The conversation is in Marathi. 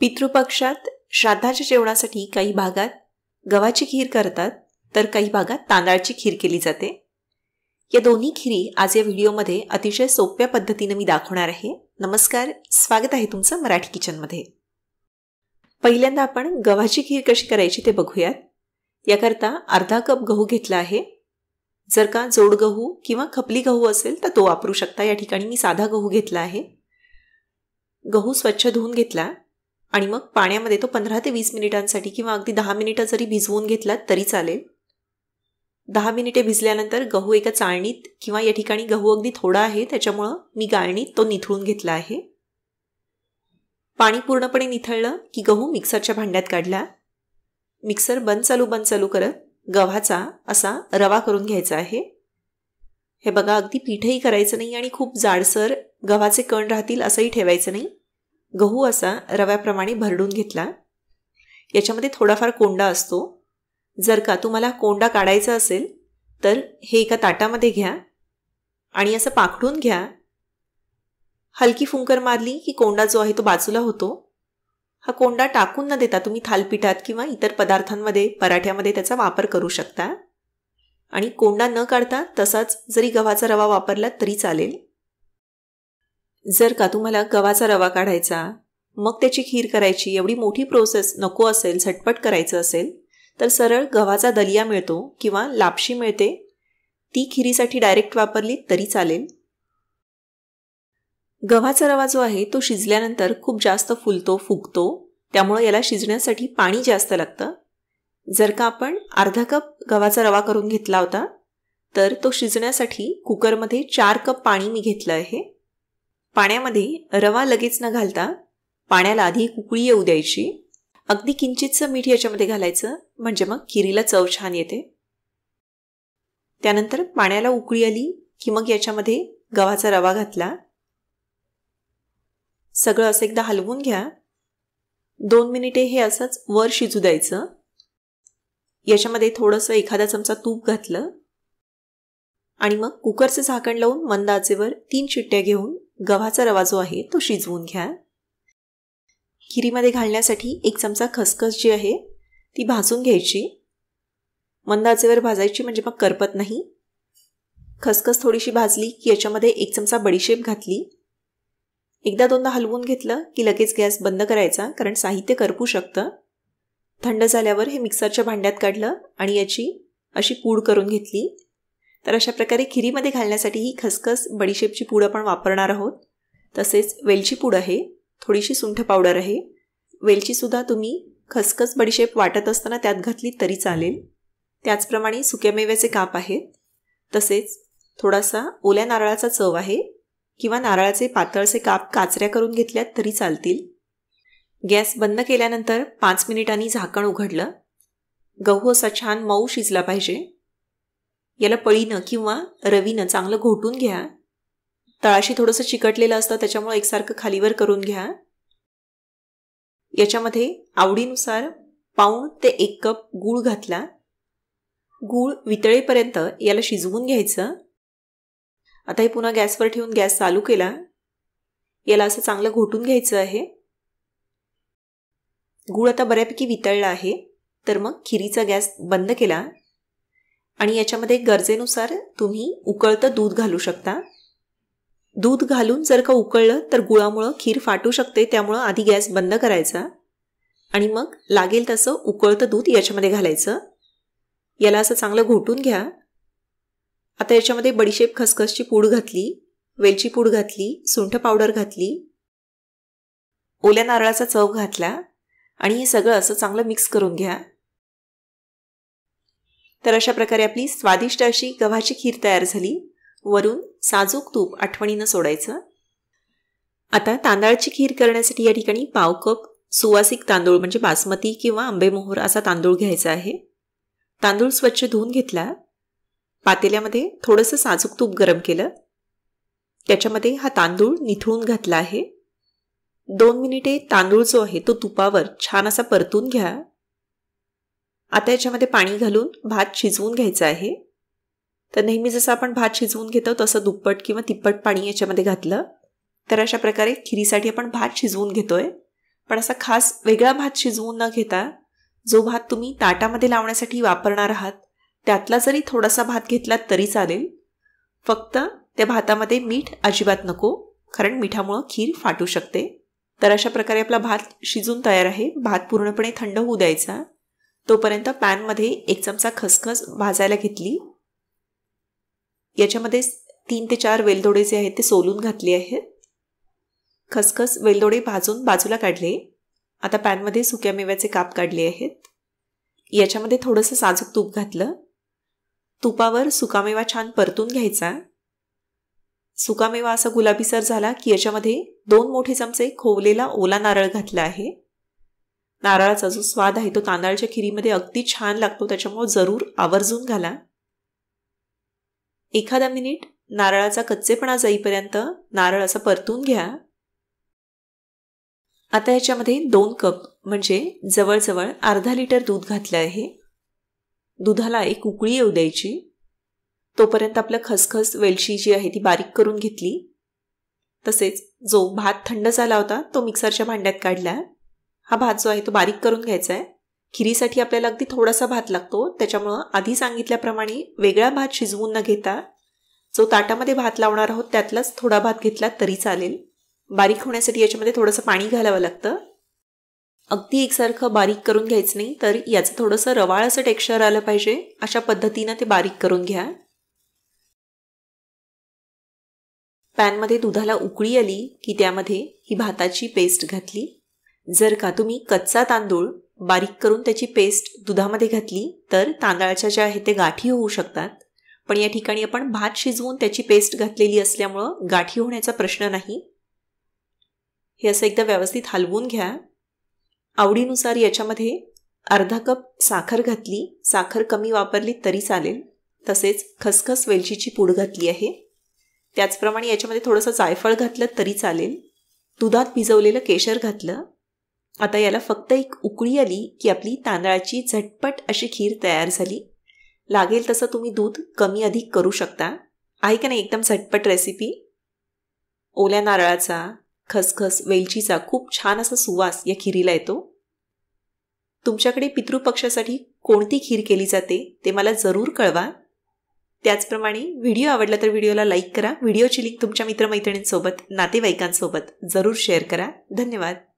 पितृपक्षात श्राद्धाच्या जेवणासाठी काही भागात गव्हाची खीर करतात तर काही भागात तांदळाची खीर केली जाते या दोन्ही खिरी आज या व्हिडिओमध्ये अतिशय सोप्या पद्धतीने मी दाखवणार आहे नमस्कार स्वागत आहे तुमचं मराठी किचनमध्ये पहिल्यांदा आपण गव्हाची खीर कशी करायची ते बघूयात याकरता अर्धा कप गहू घेतला आहे जर का जोड गहू किंवा खपली गहू असेल तर तो वापरू शकता या ठिकाणी मी साधा गहू घेतला आहे गहू स्वच्छ धुवून घेतला आणि मग पाण्यामध्ये तो पंधरा ते वीस मिनिटांसाठी किंवा अगदी दहा मिनिटं जरी भिजवून घेतलात तरी चालेल दहा मिनिटे भिजल्यानंतर गहू एका चाळणीत किंवा या ठिकाणी गहू अगदी थोडा आहे त्याच्यामुळं मी गाळणीत तो निथळून घेतला आहे पाणी पूर्णपणे निथळलं की गहू मिक्सरच्या भांड्यात काढला मिक्सर बंद चालू बंद चालू करत गव्हाचा असा रवा करून घ्यायचा आहे हे बघा अगदी पीठही करायचं नाही आणि खूप जाडसर गव्हाचे कण राहतील असंही ठेवायचं नाही गहू असा रव्याप्रमाणे भरडून घेतला याच्यामध्ये थोडाफार कोंडा असतो जर का तुम्हाला कोंडा काढायचा असेल तर हे एका ताटामध्ये घ्या आणि असं पाखडून घ्या हलकी फुंकर मारली की कोंडा जो आहे तो बाजूला होतो हा कोंडा टाकून न देता तुम्ही थालपिठात किंवा इतर पदार्थांमध्ये पराठ्यामध्ये त्याचा वापर करू शकता आणि कोंडा न काढता तसाच जरी गव्हाचा रवा वापरला तरी चालेल जर का तुम्हाला गव्हाचा रवा काढायचा मग त्याची खीर करायची एवढी मोठी प्रोसेस नको असेल झटपट करायचं असेल तर सरळ गव्हाचा दलिया मिळतो किंवा लापशी मिळते ती खिरीसाठी डायरेक्ट वापरली तरी चालेल गव्हाचा रवा जो आहे तो शिजल्यानंतर खूप जास्त फुलतो फुगतो त्यामुळे याला शिजण्यासाठी पाणी जास्त लागतं जर का आपण अर्धा कप गव्हाचा रवा करून घेतला होता तर तो शिजण्यासाठी कुकरमध्ये चार कप पाणी मी घेतलं आहे पाण्यामध्ये रवा लगेच न घालता पाण्याला आधी कुकळी येऊ द्यायची अगदी किंचितचं मीठ याच्यामध्ये घालायचं म्हणजे मग किरीला चव छान येते त्यानंतर पाण्याला उकळी आली की मग याच्यामध्ये गव्हाचा रवा घातला सगळं असं एकदा हलवून घ्या दोन मिनिटे हे असंच वर शिजू द्यायचं याच्यामध्ये थोडंसं एखादा चमचा तूप घातलं आणि मग कुकरचं झाकण लावून मंद आचेवर तीन शिट्ट्या घेऊन गव्हाचा रवा जो आहे तो शिजवून घ्या खिरीमध्ये घालण्यासाठी एक चमचा खसखस जी आहे ती भाजून घ्यायची मंदाचेवर भाजायची म्हणजे मग करपत नाही खसखस थोडीशी भाजली की याच्यामध्ये एक चमचा बडीशेप घातली एकदा दोनदा हलवून घेतलं की लगेच गॅस बंद करायचा कारण साहित्य करपू शकतं थंड झाल्यावर हे मिक्सरच्या भांड्यात काढलं आणि याची अशी पूड करून घेतली तर अशा प्रकारे खिरीमध्ये घालण्यासाठी ही खसखस बडीशेपची पूड आपण वापरणार आहोत तसेच वेलची पूड आहे थोडीशी सुंठ पावडर आहे वेलचीसुद्धा तुम्ही खसखस बडीशेप वाटत असताना त्यात घातली तरी चालेल त्याचप्रमाणे सुक्या मेव्याचे काप आहेत तसेच थोडासा ओल्या नारळाचा चव आहे किंवा नारळाचे पातळचे काप काचऱ्या करून घेतल्यात तरी चालतील गॅस बंद केल्यानंतर पाच मिनिटांनी झाकण उघडलं गहू असा छान मऊ शिजला पाहिजे याला पळीनं किंवा रवीनं चांगलं घोटून घ्या तळाशी थोडंसं चिकटलेलं असतं त्याच्यामुळे एकसारखं खालीवर करून घ्या याच्यामध्ये आवडीनुसार पाऊण ते एक कप गूळ घातला गूळ वितळेपर्यंत याला शिजवून घ्यायचं आता हे पुन्हा गॅसवर ठेवून गॅस चालू केला याला असं चांगलं घोटून घ्यायचं आहे गूळ आता बऱ्यापैकी वितळला आहे तर मग खिरीचा गॅस बंद केला आणि याच्यामध्ये गरजेनुसार तुम्ही उकळतं दूध घालू शकता दूध घालून जर का उकळलं तर गुळामुळं खीर फाटू शकते त्यामुळं आधी गॅस बंद करायचा आणि मग लागेल तसं उकळतं दूध याच्यामध्ये घालायचं याला असं चांगलं घोटून घ्या आता याच्यामध्ये बडीशेप खसखसची पूड घातली वेलची पूड घातली सुंठ पावडर घातली ओल्या नारळाचा चव घातला आणि हे सगळं असं चांगलं मिक्स करून घ्या तर अशा प्रकारे आपली स्वादिष्ट अशी गव्हाची खीर तयार झाली वरून साजूक तूप आठवणीनं सोडायचं आता तांदळाची खीर करण्यासाठी या ठिकाणी पाव कप सुवासिक तांदूळ म्हणजे बासमती किंवा आंबेमोहर असा तांदूळ घ्यायचा आहे तांदूळ स्वच्छ धुवून घेतला पातेल्यामध्ये थोडंसं साजूक तूप गरम केलं त्याच्यामध्ये हा तांदूळ निथळून घातला आहे दोन मिनिटे तांदूळ जो आहे तो तुपावर छान असा परतून घ्या आता याच्यामध्ये पाणी घालून भात शिजवून घ्यायचा आहे तर नेहमी जसं आपण भात शिजवून घेतो तसं दुप्पट किंवा तिप्पट पाणी याच्यामध्ये घातलं तर अशा प्रकारे खिरीसाठी आपण भात शिजवून घेतोय पण असा खास वेगळा भात शिजवून न घेता जो भात तुम्ही ताटामध्ये लावण्यासाठी वापरणार आहात त्यातला जरी थोडासा भात घेतला तरी चालेल फक्त त्या भातामध्ये मीठ अजिबात नको कारण मिठामुळं खीर फाटू शकते तर अशा प्रकारे आपला भात शिजून तयार आहे भात पूर्णपणे थंड होऊ द्यायचा तोपर्यंत पॅनमध्ये एक चमचा खसखस भाजायला घेतली याच्यामध्ये तीन ते चार वेलदोडे जे आहेत ते सोलून घातले आहेत खसखस वेलदोडे भाजून बाजूला काढले आता पॅनमध्ये सुक्या मेव्याचे काप काढले आहेत याच्यामध्ये थोडंसं साजूक तूप घातलं तुपावर सुकामेवा छान परतून घ्यायचा सुकामेवा असा गुलाबीसर झाला की याच्यामध्ये दोन मोठे चमचे खोवलेला ओला नारळ घातला आहे नारळाचा जो स्वाद आहे तो तांदळाच्या खिरीमध्ये अगदी छान लागतो त्याच्यामुळे जरूर आवर्जून घाला एखादा मिनिट नारळाचा कच्चेपणा जाईपर्यंत नारळ असं परतून घ्या आता याच्यामध्ये दोन कप म्हणजे जवळजवळ अर्धा लिटर दूध घातलं आहे दुधाला एक उकळी येऊ द्यायची तोपर्यंत आपलं खसखस वेलची जी आहे ती बारीक करून घेतली तसेच जो भात थंड झाला होता तो मिक्सरच्या भांड्यात काढला हा भात जो आहे तो बारीक करून घ्यायचा आहे खिरीसाठी आपल्याला अगदी थोडासा भात लागतो त्याच्यामुळं आधी सांगितल्याप्रमाणे वेगळा भात शिजवून न घेता जो ताटामध्ये भात लावणार आहोत त्यातलाच थोडा भात घेतला तरी चालेल बारीक होण्यासाठी याच्यामध्ये थोडंसं पाणी घालावं लागतं अगदी एकसारखं बारीक करून घ्यायचं नाही तर याचं थोडंसं रवाळ असं टेक्स्चर आलं पाहिजे अशा पद्धतीनं ते बारीक करून घ्या पॅनमध्ये दुधाला उकळी आली की त्यामध्ये ही भाताची पेस्ट घातली जर का तुम्ही कच्चा तांदूळ बारीक करून त्याची पेस्ट दुधामध्ये घातली तर तांदळाच्या ज्या आहेत ते गाठी होऊ शकतात पण या ठिकाणी आपण भात शिजवून त्याची पेस्ट घातलेली असल्यामुळं गाठी होण्याचा प्रश्न नाही हे असं एकदा व्यवस्थित हलवून घ्या आवडीनुसार याच्यामध्ये अर्धा कप साखर घातली साखर कमी वापरली तरी चालेल तसेच खसखस वेलचीची पूड घातली आहे त्याचप्रमाणे याच्यामध्ये थोडंसं जायफळ घातलं तरी चालेल दुधात भिजवलेलं केशर घातलं आता याला फक्त एक उकळी आली की आपली तांदळाची झटपट अशी खीर तयार झाली लागेल तसं तुम्ही दूध कमी अधिक करू शकता आहे का नाही एकदम झटपट रेसिपी ओल्या नारळाचा खसखस वेलचीचा खूप छान असा सुवास या खिरीला येतो तुमच्याकडे पितृपक्षासाठी कोणती खीर केली जाते ते मला जरूर कळवा त्याचप्रमाणे व्हिडिओ आवडला तर व्हिडिओला लाईक करा व्हिडिओची लिंक तुमच्या मित्रमैत्रिणींसोबत नातेवाईकांसोबत जरूर शेअर करा धन्यवाद